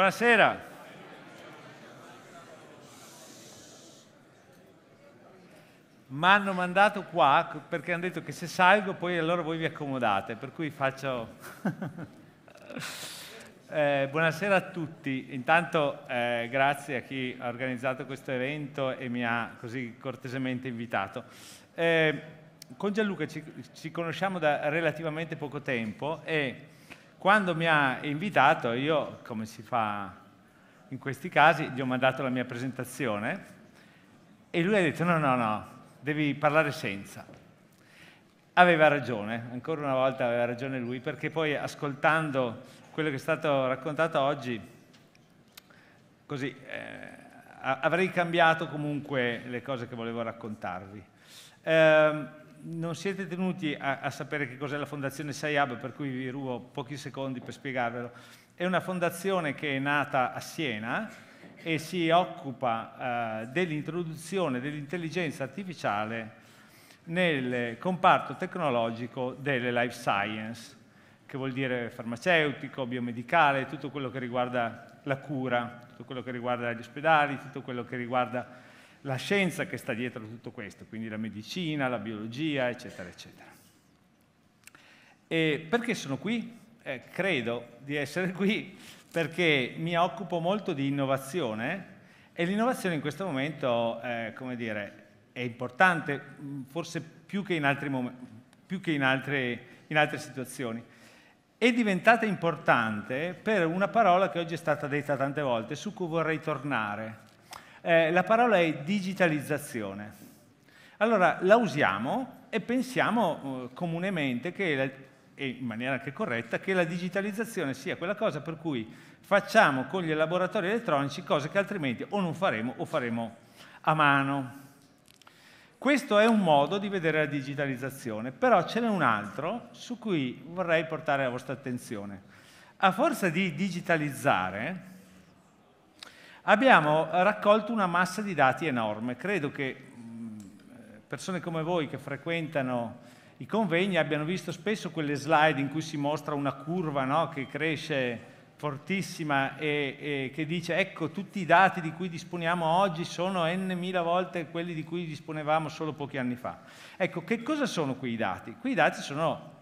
Buonasera. Mi hanno mandato qua perché hanno detto che se salgo poi allora voi vi accomodate, per cui faccio... eh, buonasera a tutti, intanto eh, grazie a chi ha organizzato questo evento e mi ha così cortesemente invitato. Eh, con Gianluca ci, ci conosciamo da relativamente poco tempo e quando mi ha invitato, io, come si fa in questi casi, gli ho mandato la mia presentazione e lui ha detto no, no, no, devi parlare senza. Aveva ragione, ancora una volta aveva ragione lui, perché poi ascoltando quello che è stato raccontato oggi, così eh, avrei cambiato comunque le cose che volevo raccontarvi. Eh, non siete tenuti a, a sapere che cos'è la Fondazione 6 per cui vi rubo pochi secondi per spiegarvelo. È una fondazione che è nata a Siena e si occupa eh, dell'introduzione dell'intelligenza artificiale nel comparto tecnologico delle life science, che vuol dire farmaceutico, biomedicale, tutto quello che riguarda la cura, tutto quello che riguarda gli ospedali, tutto quello che riguarda la scienza che sta dietro a tutto questo, quindi la medicina, la biologia, eccetera, eccetera. E perché sono qui? Eh, credo di essere qui perché mi occupo molto di innovazione e l'innovazione in questo momento, eh, come dire, è importante, mm, forse più che in, altri più che in, altre, in altre situazioni è diventata importante per una parola che oggi è stata detta tante volte, su cui vorrei tornare, eh, la parola è digitalizzazione. Allora la usiamo e pensiamo eh, comunemente la, e in maniera anche corretta che la digitalizzazione sia quella cosa per cui facciamo con gli elaboratori elettronici cose che altrimenti o non faremo o faremo a mano. Questo è un modo di vedere la digitalizzazione, però ce n'è un altro su cui vorrei portare la vostra attenzione. A forza di digitalizzare, abbiamo raccolto una massa di dati enorme. Credo che mm, persone come voi che frequentano i convegni abbiano visto spesso quelle slide in cui si mostra una curva no? che cresce fortissima e, e, che dice ecco tutti i dati di cui disponiamo oggi sono n mila volte quelli di cui disponevamo solo pochi anni fa. Ecco, che cosa sono quei dati? Quei dati sono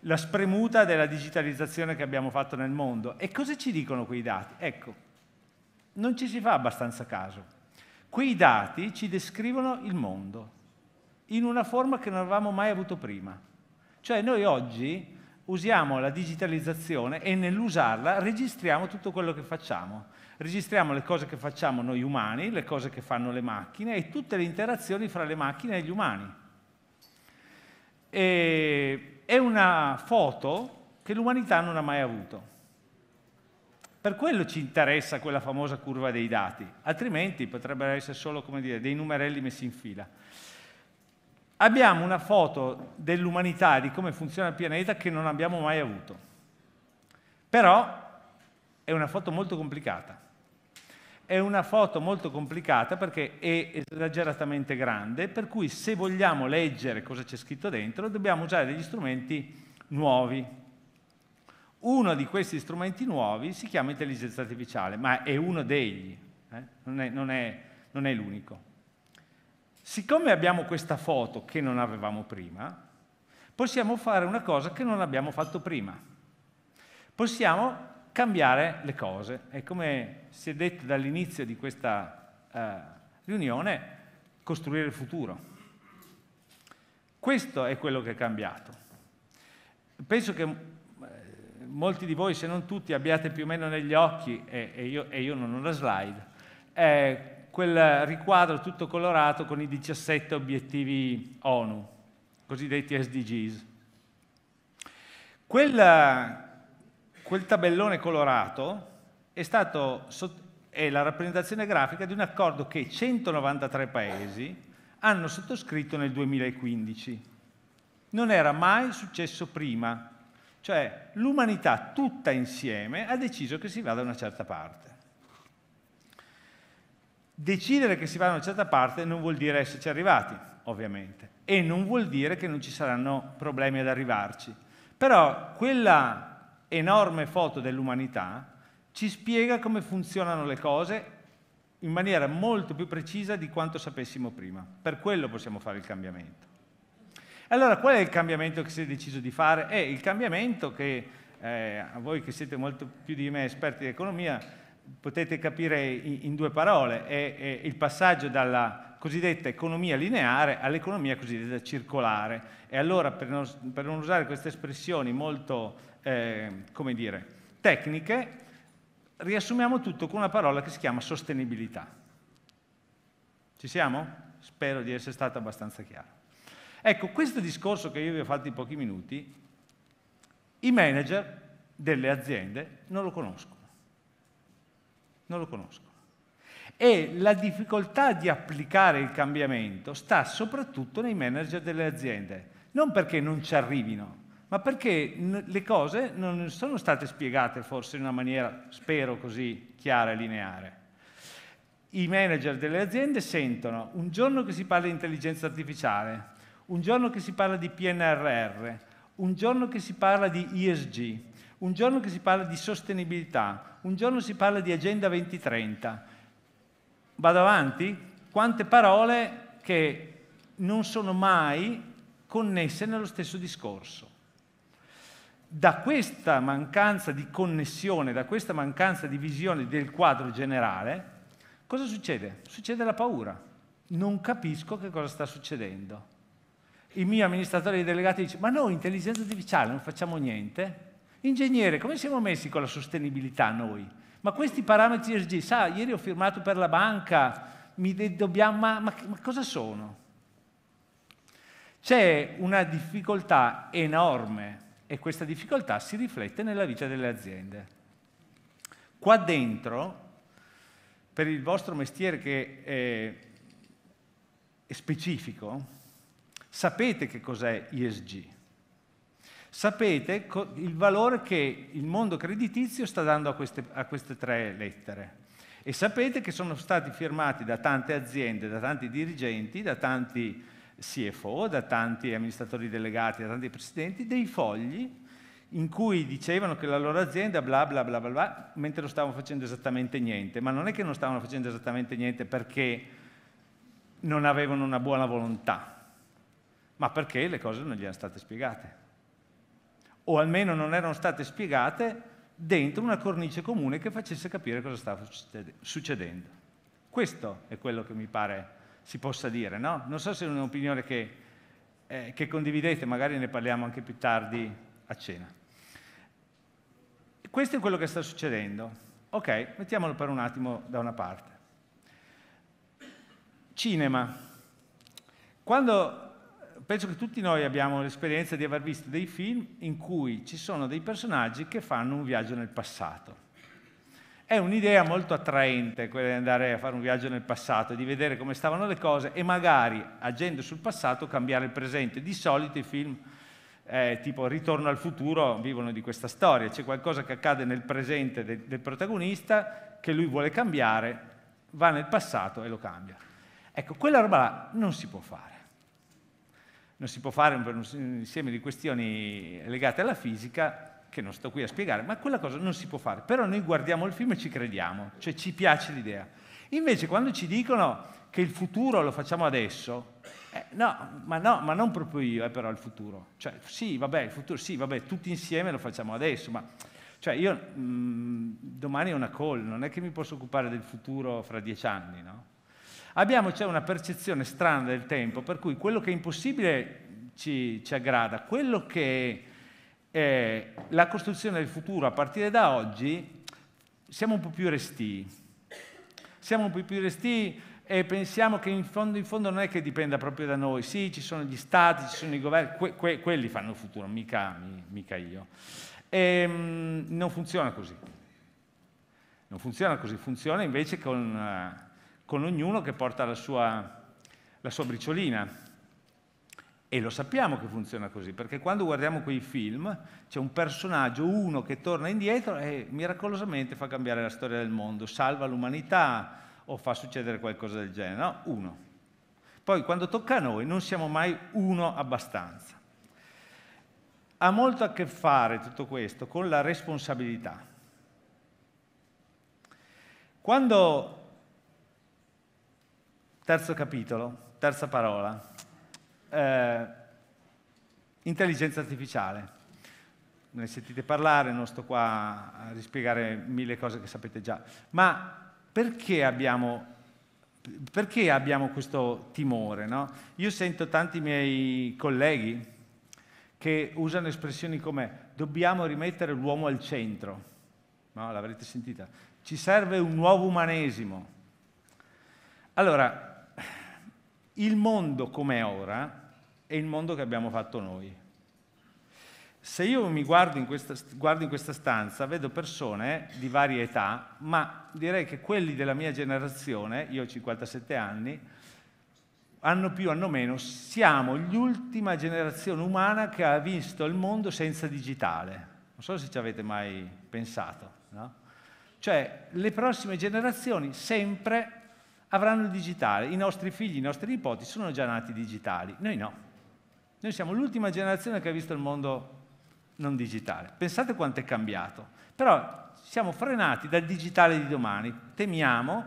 la spremuta della digitalizzazione che abbiamo fatto nel mondo. E cosa ci dicono quei dati? Ecco, non ci si fa abbastanza caso. Quei dati ci descrivono il mondo in una forma che non avevamo mai avuto prima. Cioè noi oggi usiamo la digitalizzazione e nell'usarla registriamo tutto quello che facciamo. Registriamo le cose che facciamo noi umani, le cose che fanno le macchine e tutte le interazioni fra le macchine e gli umani. E è una foto che l'umanità non ha mai avuto. Per quello ci interessa quella famosa curva dei dati, altrimenti potrebbero essere solo dire, dei numerelli messi in fila. Abbiamo una foto dell'umanità, di come funziona il pianeta, che non abbiamo mai avuto. Però è una foto molto complicata. È una foto molto complicata perché è esageratamente grande, per cui se vogliamo leggere cosa c'è scritto dentro dobbiamo usare degli strumenti nuovi, uno di questi strumenti nuovi si chiama intelligenza artificiale, ma è uno degli, eh? non, è, non, è, non è l'unico. Siccome abbiamo questa foto che non avevamo prima, possiamo fare una cosa che non abbiamo fatto prima. Possiamo cambiare le cose. E come si è detto dall'inizio di questa eh, riunione, costruire il futuro. Questo è quello che è cambiato. Penso che molti di voi, se non tutti, abbiate più o meno negli occhi, e, e, io, e io, non ho la slide, eh, quel riquadro tutto colorato con i 17 obiettivi ONU, cosiddetti SDGs. Quel, quel tabellone colorato è, stato, è la rappresentazione grafica di un accordo che 193 paesi hanno sottoscritto nel 2015. Non era mai successo prima cioè l'umanità tutta insieme ha deciso che si va da una certa parte. Decidere che si va da una certa parte non vuol dire esserci arrivati, ovviamente, e non vuol dire che non ci saranno problemi ad arrivarci. Però quella enorme foto dell'umanità ci spiega come funzionano le cose in maniera molto più precisa di quanto sapessimo prima. Per quello possiamo fare il cambiamento. Allora qual è il cambiamento che si è deciso di fare? È il cambiamento che eh, a voi che siete molto più di me esperti di economia potete capire in, in due parole, è, è il passaggio dalla cosiddetta economia lineare all'economia cosiddetta circolare. E allora, per non, per non usare queste espressioni molto, eh, come dire, tecniche, riassumiamo tutto con una parola che si chiama sostenibilità. Ci siamo? Spero di essere stato abbastanza chiaro. Ecco, questo discorso che io vi ho fatto in pochi minuti, i manager delle aziende non lo conoscono. Non lo conoscono. E la difficoltà di applicare il cambiamento sta soprattutto nei manager delle aziende, non perché non ci arrivino, ma perché le cose non sono state spiegate forse in una maniera, spero così, chiara e lineare. I manager delle aziende sentono un giorno che si parla di intelligenza artificiale, un giorno che si parla di PNRR, un giorno che si parla di ESG, un giorno che si parla di sostenibilità, un giorno si parla di Agenda 2030. Vado avanti? Quante parole che non sono mai connesse nello stesso discorso. Da questa mancanza di connessione, da questa mancanza di visione del quadro generale, cosa succede? Succede la paura. Non capisco che cosa sta succedendo il mio amministratore delegato dice, ma noi intelligenza artificiale non facciamo niente? Ingegnere, come siamo messi con la sostenibilità noi? Ma questi parametri ESG, sa, ieri ho firmato per la banca, dobbiamo, ma, ma, ma cosa sono? C'è una difficoltà enorme e questa difficoltà si riflette nella vita delle aziende. Qua dentro, per il vostro mestiere che è specifico, Sapete che cos'è ISG? Sapete il valore che il mondo creditizio sta dando a queste, a queste tre lettere e sapete che sono stati firmati da tante aziende, da tanti dirigenti, da tanti CFO, da tanti amministratori delegati, da tanti presidenti, dei fogli in cui dicevano che la loro azienda bla bla bla bla, bla mentre non stavano facendo esattamente niente, ma non è che non stavano facendo esattamente niente perché non avevano una buona volontà, ma perché le cose non gli erano state spiegate. O almeno non erano state spiegate dentro una cornice comune che facesse capire cosa stava succedendo. Questo è quello che mi pare si possa dire, no? Non so se è un'opinione che, eh, che condividete, magari ne parliamo anche più tardi a cena. Questo è quello che sta succedendo. Ok, mettiamolo per un attimo da una parte. Cinema. Quando penso che tutti noi abbiamo l'esperienza di aver visto dei film in cui ci sono dei personaggi che fanno un viaggio nel passato. È un'idea molto attraente quella di andare a fare un viaggio nel passato, di vedere come stavano le cose e magari, agendo sul passato, cambiare il presente. Di solito i film eh, tipo Ritorno al futuro vivono di questa storia. C'è qualcosa che accade nel presente del, del protagonista che lui vuole cambiare, va nel passato e lo cambia. Ecco, quella roba là non si può fare non si può fare un, insieme di questioni legate alla fisica che non sto qui a spiegare, ma quella cosa non si può fare. Però noi guardiamo il film e ci crediamo, cioè ci piace l'idea. Invece quando ci dicono che il futuro lo facciamo adesso, eh, no, ma no, ma non proprio io eh, però il futuro. Cioè sì, vabbè, il futuro sì, vabbè, tutti insieme lo facciamo adesso, ma cioè io mh, mm, domani ho una call, non è che mi posso occupare del futuro fra dieci anni, no? Abbiamo cioè una percezione strana del tempo, per cui quello che è impossibile ci, ci aggrada, quello che è la costruzione del futuro a partire da oggi, siamo un po' più resti. Siamo un po' più resti e pensiamo che in fondo, in fondo, non è che dipenda proprio da noi. Sì, ci sono gli stati, ci sono i governi, que, que, quelli fanno il futuro, mica, mica io. E, ehm, non funziona così. Non funziona così, funziona invece con eh, con ognuno che porta la sua, la sua briciolina. E lo sappiamo che funziona così, perché quando guardiamo quei film c'è un personaggio, uno che torna indietro e miracolosamente fa cambiare la storia del mondo, salva l'umanità o fa succedere qualcosa del genere, no? Uno. Poi quando tocca a noi non siamo mai uno abbastanza. Ha molto a che fare tutto questo con la responsabilità. Quando Terzo capitolo, terza parola. Eh, intelligenza artificiale. Ne sentite parlare, non sto qua a rispiegare mille cose che sapete già. Ma perché abbiamo perché abbiamo questo timore? No? Io sento tanti miei colleghi che usano espressioni come dobbiamo rimettere l'uomo al centro, no, l'avrete sentita, ci serve un nuovo umanesimo. Allora, il mondo come ora è il mondo che abbiamo fatto noi. Se io mi guardo in questa, guardo in questa stanza, vedo persone di varie età, ma direi che quelli della mia generazione, io ho 57 anni, hanno più, hanno meno, siamo l'ultima generazione umana che ha visto il mondo senza digitale. Non so se ci avete mai pensato, no? Cioè, le prossime generazioni sempre avranno il digitale, i nostri figli, i nostri nipoti sono già nati digitali, noi no. Noi siamo l'ultima generazione che ha visto il mondo non digitale. Pensate quanto è cambiato. Però siamo frenati dal digitale di domani. Temiamo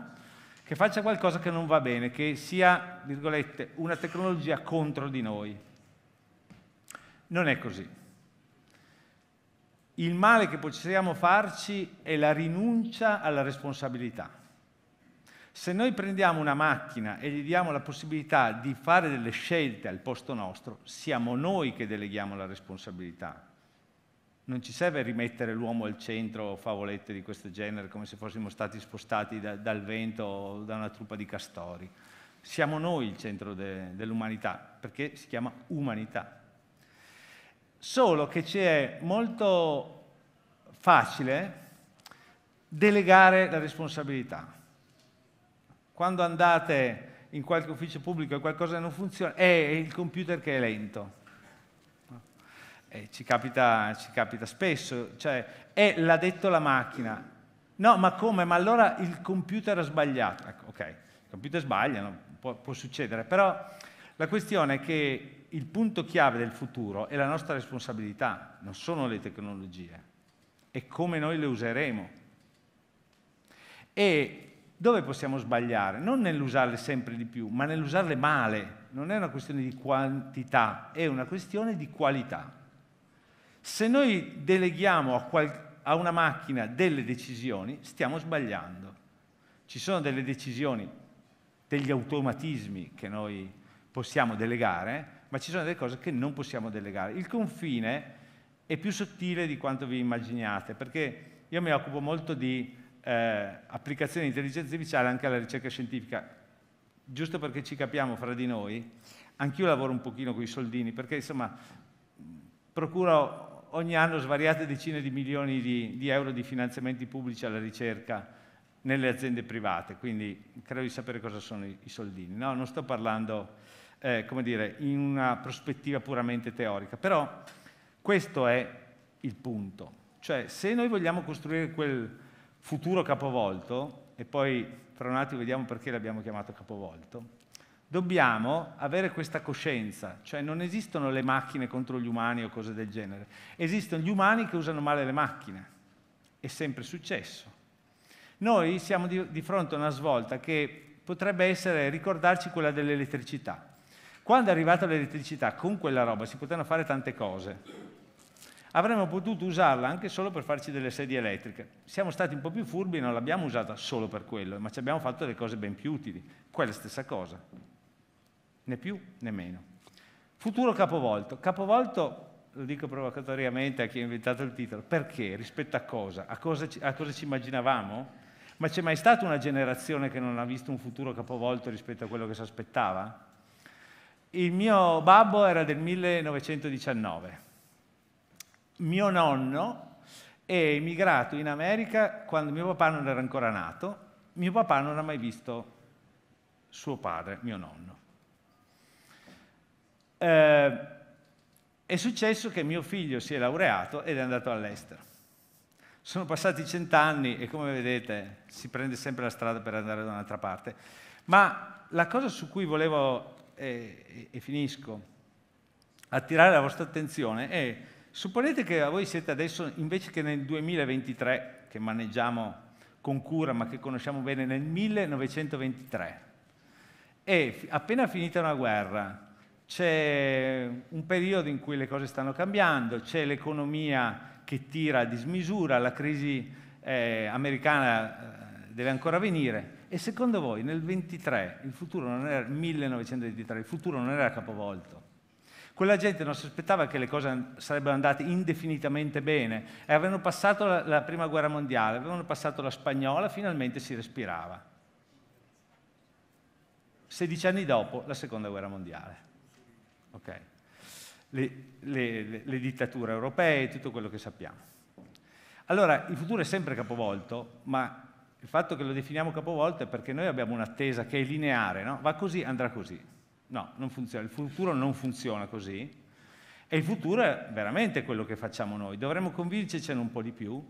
che faccia qualcosa che non va bene, che sia, virgolette, una tecnologia contro di noi. Non è così. Il male che possiamo farci è la rinuncia alla responsabilità. Se noi prendiamo una macchina e gli diamo la possibilità di fare delle scelte al posto nostro, siamo noi che deleghiamo la responsabilità. Non ci serve rimettere l'uomo al centro, favolette di questo genere, come se fossimo stati spostati da, dal vento o da una truppa di castori. Siamo noi il centro de, dell'umanità, perché si chiama umanità. Solo che ci è molto facile delegare la responsabilità. Quando andate in qualche ufficio pubblico e qualcosa non funziona, è il computer che è lento. Ci capita, ci, capita, spesso, cioè, è l'ha detto la macchina. No, ma come? Ma allora il computer ha sbagliato. Ecco, ok, il computer sbaglia, può, può succedere, però la questione è che il punto chiave del futuro è la nostra responsabilità, non sono le tecnologie, è come noi le useremo. E dove possiamo sbagliare? Non nell'usarle sempre di più, ma nell'usarle male. Non è una questione di quantità, è una questione di qualità. Se noi deleghiamo a, qual- a una macchina delle decisioni, stiamo sbagliando. Ci sono delle decisioni, degli automatismi che noi possiamo delegare, ma ci sono delle cose che non possiamo delegare. Il confine è più sottile di quanto vi immaginiate, perché io mi occupo molto di eh, applicazione di intelligenza artificiale anche alla ricerca scientifica. Giusto perché ci capiamo fra di noi, anch'io lavoro un pochino con i soldini, perché insomma procuro ogni anno svariate decine di milioni di, di euro di finanziamenti pubblici alla ricerca nelle aziende private, quindi credo di sapere cosa sono i, i soldini. No, non sto parlando, eh, come dire, in una prospettiva puramente teorica, però questo è il punto. Cioè, se noi vogliamo costruire quel futuro capovolto, e poi fra un attimo vediamo perché l'abbiamo chiamato capovolto, dobbiamo avere questa coscienza, cioè non esistono le macchine contro gli umani o cose del genere, esistono gli umani che usano male le macchine, è sempre successo. Noi siamo di, di fronte a una svolta che potrebbe essere ricordarci quella dell'elettricità. Quando è arrivata l'elettricità con quella roba si potevano fare tante cose, avremmo potuto usarla anche solo per farci delle sedie elettriche. Siamo stati un po' più furbi e non l'abbiamo usata solo per quello, ma ci abbiamo fatto delle cose ben più utili. Quella stessa cosa, né più né meno. Futuro capovolto. Capovolto, lo dico provocatoriamente a chi ha inventato il titolo, perché? Rispetto a cosa? A cosa ci, a cosa ci immaginavamo? Ma c'è mai stata una generazione che non ha visto un futuro capovolto rispetto a quello che si aspettava? Il mio babbo era del 1919 mio nonno è emigrato in America quando mio papà non era ancora nato, mio papà non ha mai visto suo padre, mio nonno. Eh, è successo che mio figlio si è laureato ed è andato all'estero. Sono passati cent'anni e come vedete si prende sempre la strada per andare da un'altra parte. Ma la cosa su cui volevo, eh, e finisco, attirare la vostra attenzione è Supponete che voi siete adesso, invece che nel 2023, che maneggiamo con cura ma che conosciamo bene, nel 1923, e appena finita una guerra, c'è un periodo in cui le cose stanno cambiando, c'è l'economia che tira a dismisura, la crisi eh, americana eh, deve ancora venire. E secondo voi nel 23 il futuro non era 1923, il futuro non era capovolto? Quella gente non si aspettava che le cose sarebbero andate indefinitamente bene. Eh, avevano passato la, la prima guerra mondiale, avevano passato la spagnola, finalmente si respirava. 16 anni dopo la seconda guerra mondiale. Okay. Le, le, le dittature europee, tutto quello che sappiamo. Allora, il futuro è sempre capovolto, ma il fatto che lo definiamo capovolto è perché noi abbiamo un'attesa che è lineare, no? va così, andrà così. No, non funziona, il futuro non funziona così. E il futuro è veramente quello che facciamo noi. Dovremmo convincercene un po' di più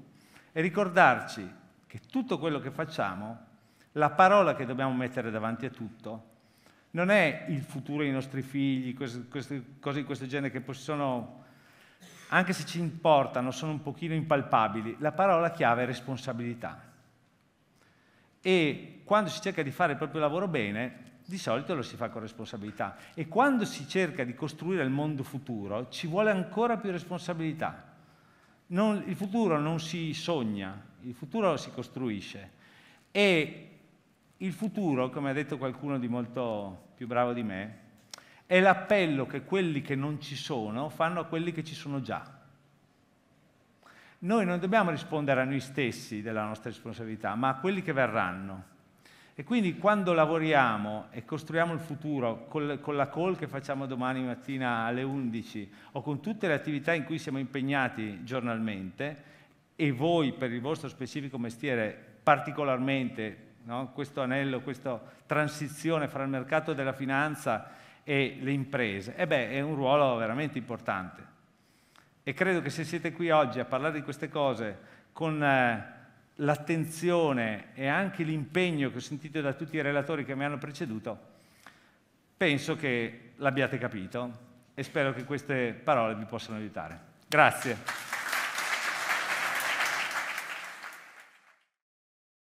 e ricordarci che tutto quello che facciamo, la parola che dobbiamo mettere davanti a tutto, non è il futuro dei nostri figli, cose, cose di questo genere che possono, anche se ci importano, sono un pochino impalpabili. La parola chiave è responsabilità. E quando si cerca di fare il proprio lavoro bene, di solito lo si fa con responsabilità. E quando si cerca di costruire il mondo futuro ci vuole ancora più responsabilità. Non, il futuro non si sogna, il futuro si costruisce. E il futuro, come ha detto qualcuno di molto più bravo di me, è l'appello che quelli che non ci sono fanno a quelli che ci sono già. Noi non dobbiamo rispondere a noi stessi della nostra responsabilità, ma a quelli che verranno. E quindi quando lavoriamo e costruiamo il futuro con la call che facciamo domani mattina alle 11 o con tutte le attività in cui siamo impegnati giornalmente e voi per il vostro specifico mestiere particolarmente no? questo anello, questa transizione fra il mercato della finanza e le imprese, e eh beh, è un ruolo veramente importante. E credo che se siete qui oggi a parlare di queste cose con... Eh, l'attenzione e anche l'impegno che ho sentito da tutti i relatori che mi hanno preceduto, penso che l'abbiate capito e spero che queste parole vi possano aiutare. Grazie.